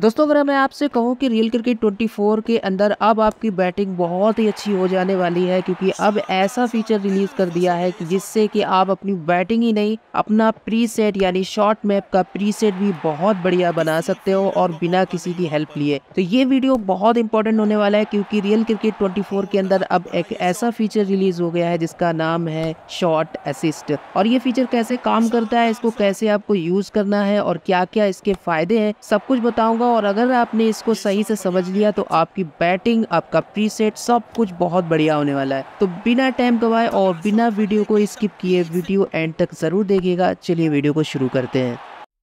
दोस्तों अगर मैं आपसे कहूँ कि रियल क्रिकेट 24 के अंदर अब आपकी बैटिंग बहुत ही अच्छी हो जाने वाली है क्योंकि अब ऐसा फीचर रिलीज़ कर दिया है कि जिससे कि आप अपनी बैटिंग ही नहीं अपना प्री सेट यानी शॉर्ट मैप का प्री सेट भी बहुत बढ़िया बना सकते हो और बिना किसी की हेल्प लिए तो ये वीडियो बहुत इंपॉर्टेंट होने वाला है क्योंकि रियल क्रिकेट फोर के अंदर अब एक ऐसा फीचर रिलीज़ हो गया है जिसका नाम है शॉर्ट असिस्ट और ये फीचर कैसे काम करता है इसको कैसे आपको यूज़ करना है और क्या क्या इसके फ़ायदे है सब कुछ बताऊंगा होगा और अगर आपने इसको सही से समझ लिया तो आपकी बैटिंग आपका प्रीसेट सब कुछ बहुत बढ़िया होने वाला है तो बिना टाइम गवाए और बिना वीडियो को स्किप किए वीडियो एंड तक जरूर देखिएगा चलिए वीडियो को शुरू करते हैं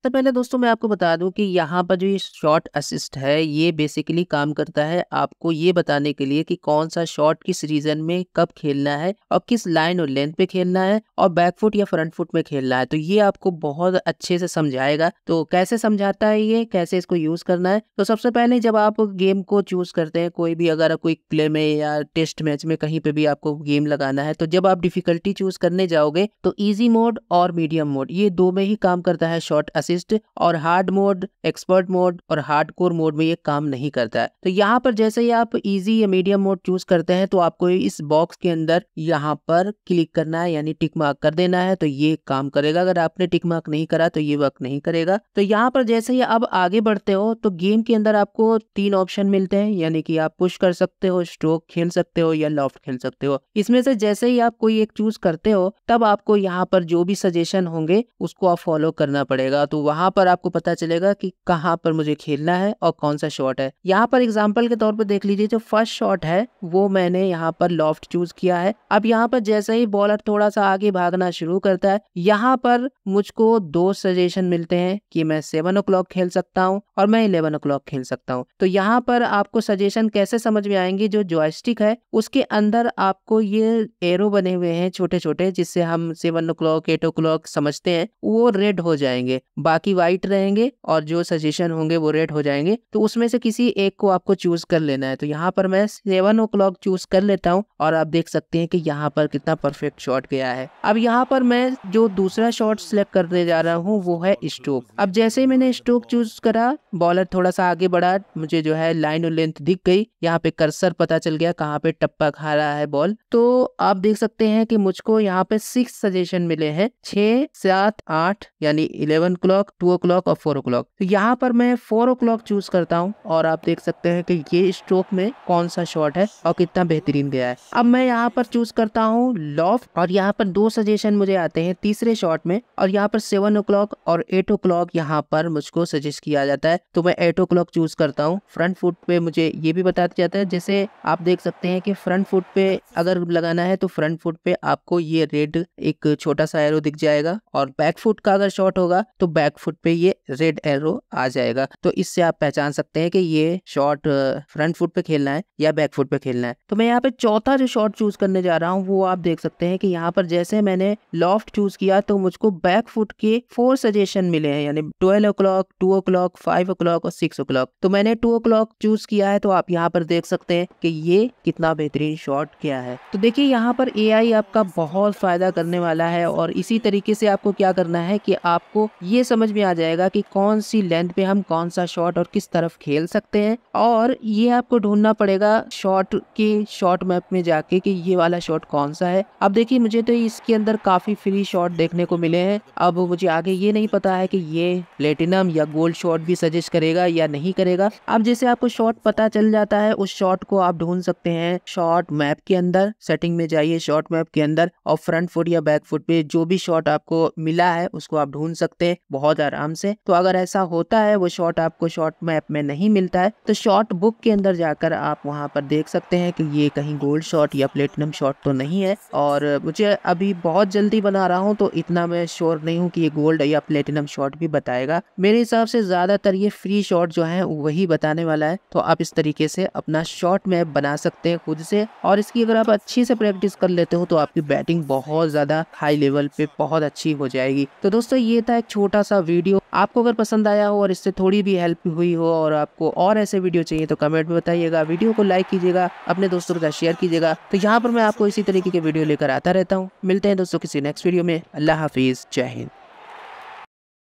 सबसे तो पहले दोस्तों मैं आपको बता दूं कि यहाँ पर जो ये शॉर्ट असिस्ट है ये बेसिकली काम करता है आपको ये बताने के लिए कि कौन सा शॉट किस रीजन में कब खेलना है और किस लाइन और लेंथ पे खेलना है और बैक फुट या फ्रंट फुट में खेलना है तो ये आपको बहुत अच्छे से समझाएगा तो कैसे समझाता है ये कैसे इसको यूज करना है तो सबसे पहले जब आप गेम को चूज करते हैं कोई भी अगर कोई प्ले में या टेस्ट मैच में कहीं पे भी आपको गेम लगाना है तो जब आप डिफिकल्टी चूज करने जाओगे तो ईजी मोड और मीडियम मोड ये दो में ही काम करता है शॉर्ट असिस्ट असिस्ट और हार्ड मोड एक्सपर्ट मोड और हार्ड कोर मोड में ये काम नहीं करता है तो यहाँ पर जैसे ही आप इजी या मीडियम मोड चूज करते हैं तो आपको इस बॉक्स के अंदर यहाँ पर क्लिक करना है यानी टिक मार्क कर देना है तो ये काम करेगा अगर आपने टिक मार्क नहीं करा तो ये वर्क नहीं करेगा तो यहाँ पर जैसे ही आप आगे बढ़ते हो तो गेम के अंदर आपको तीन ऑप्शन मिलते हैं यानी कि आप पुश कर सकते हो स्ट्रोक खेल सकते हो या लॉफ्ट खेल सकते हो इसमें से जैसे ही आप कोई एक चूज करते हो तब आपको यहाँ पर जो भी सजेशन होंगे उसको आप फॉलो करना पड़ेगा तो वहां पर आपको पता चलेगा कि कहाँ पर मुझे खेलना है और कौन सा शॉट है यहाँ पर एग्जाम्पल के तौर पर देख लीजिए जो फर्स्ट शॉट है वो मैंने यहाँ पर लॉफ्ट चूज किया है अब यहाँ पर जैसे ही बॉलर थोड़ा सा आगे भागना शुरू करता है यहाँ पर मुझको दो सजेशन मिलते हैं कि मैं सेवन ओ खेल सकता हूँ और मैं इलेवन ओ खेल सकता हूँ तो यहाँ पर आपको सजेशन कैसे समझ में आएंगे जो जॉयस्टिक है उसके अंदर आपको ये एरो बने हुए हैं छोटे छोटे जिससे हम seven o'clock eight o'clock समझते हैं वो रेड हो जाएंगे बाकी वाइट रहेंगे और जो सजेशन होंगे वो रेड हो जाएंगे तो उसमें से किसी एक को आपको चूज कर लेना है तो यहाँ पर मैं सेवन ओ क्लॉक चूज कर लेता हूँ और आप देख सकते हैं कि यहाँ पर कितना परफेक्ट शॉट गया है अब यहाँ पर मैं जो दूसरा शॉट सिलेक्ट करने जा रहा हूँ वो है स्ट्रोक अब जैसे ही मैंने स्ट्रोक चूज करा बॉलर थोड़ा सा आगे बढ़ा मुझे जो है लाइन और लेंथ दिख गई यहाँ पे कर्सर पता चल गया कहाँ पे टप्पा खा रहा है बॉल तो आप देख सकते हैं कि मुझको यहाँ पे सिक्स सजेशन मिले हैं छह सात आठ यानी eleven clock clock two o'clock और फोर ओ क्लॉक तो यहाँ पर मैं फोर ओ क्लॉक चूज करता हूँ और आप देख सकते हैं कि ये स्ट्रोक में कौन सा शॉट है और कितना बेहतरीन गया है अब मैं यहाँ पर चूज करता हूँ लॉफ और यहाँ पर दो सजेशन मुझे आते हैं तीसरे शॉट में और यहाँ पर सेवन ओ क्लॉक और एट ओ क्लॉक यहाँ पर मुझको सजेस्ट किया जाता है तो मैं एट ओ क्लॉक चूज करता हूँ फ्रंट फुट पे मुझे ये भी बताया जाता है जैसे आप देख सकते हैं कि फ्रंट फुट पे अगर लगाना है तो फ्रंट फुट पे आपको ये रेड एक छोटा सा एरो दिख जाएगा और बैक फुट का अगर शॉट होगा तो बैक बैक फुट पे ये रेड एरो आ जाएगा तो इससे आप पहचान सकते हैं कि ये शॉट फ्रंट फुट पे खेलना है या बैक फुट पे खेलना है तो मैं यहाँ पे चौथा जो शॉट चूज करने जा रहा हूँ वो आप देख सकते हैं कि यहाँ पर जैसे मैंने लॉफ्ट चूज किया तो मुझको बैक फुट के फोर सजेशन मिले हैं यानी twelve o'clock two o'clock five o'clock और सिक्स ओ क्लॉक तो मैंने टू ओ क्लॉक चूज किया है तो आप यहाँ पर देख सकते हैं कि ये कितना बेहतरीन शॉट क्या है तो देखिए यहाँ पर ए आपका बहुत फायदा करने वाला है और इसी तरीके से आपको क्या करना है कि आपको ये सब समझ में आ जाएगा कि कौन सी लेंथ पे हम कौन सा शॉट और किस तरफ खेल सकते हैं और ये आपको ढूंढना पड़ेगा शॉट के शॉट मैप में जाके कि ये वाला शॉट कौन सा है अब देखिए मुझे तो इसके अंदर काफी फ्री शॉट देखने को मिले हैं अब मुझे आगे ये नहीं पता है कि ये प्लेटिनम या गोल्ड शॉट भी सजेस्ट करेगा या नहीं करेगा अब जैसे आपको शॉट पता चल जाता है उस शॉट को आप ढूंढ सकते हैं शॉर्ट मैप के अंदर सेटिंग में जाइए शॉर्ट मैप के अंदर और फ्रंट फुट या बैक फुट पे जो भी शॉट आपको मिला है उसको आप ढूंढ सकते हैं बहुत आराम से तो अगर ऐसा होता है वो शॉट आपको शॉर्ट मैप में नहीं मिलता है तो शॉर्ट बुक के अंदर जाकर आप वहाँ पर देख सकते हैं कि ये कहीं गोल्ड शॉट या प्लेटिनम शॉट तो नहीं है और मुझे अभी बहुत जल्दी बना रहा हूँ तो इतना मैं श्योर नहीं हूँ कि ये गोल्ड या प्लेटिनम शॉट भी बताएगा मेरे हिसाब से ज़्यादातर ये फ्री शॉट जो है वही बताने वाला है तो आप इस तरीके से अपना शॉर्ट मैप बना सकते हैं खुद से और इसकी अगर आप अच्छी से प्रैक्टिस कर लेते हो तो आपकी बैटिंग बहुत ज़्यादा हाई लेवल पे बहुत अच्छी हो जाएगी तो दोस्तों ये था एक छोटा सा सा वीडियो आपको अगर पसंद आया हो और इससे थोड़ी भी हेल्प हुई हो और आपको और ऐसे वीडियो चाहिए तो कमेंट में बताइएगा वीडियो को लाइक कीजिएगा अपने दोस्तों के साथ शेयर कीजिएगा तो यहाँ पर मैं आपको इसी तरीके के वीडियो लेकर आता रहता हूँ मिलते हैं दोस्तों किसी नेक्स्ट वीडियो में अल्लाह हाफिज़ जय हिंद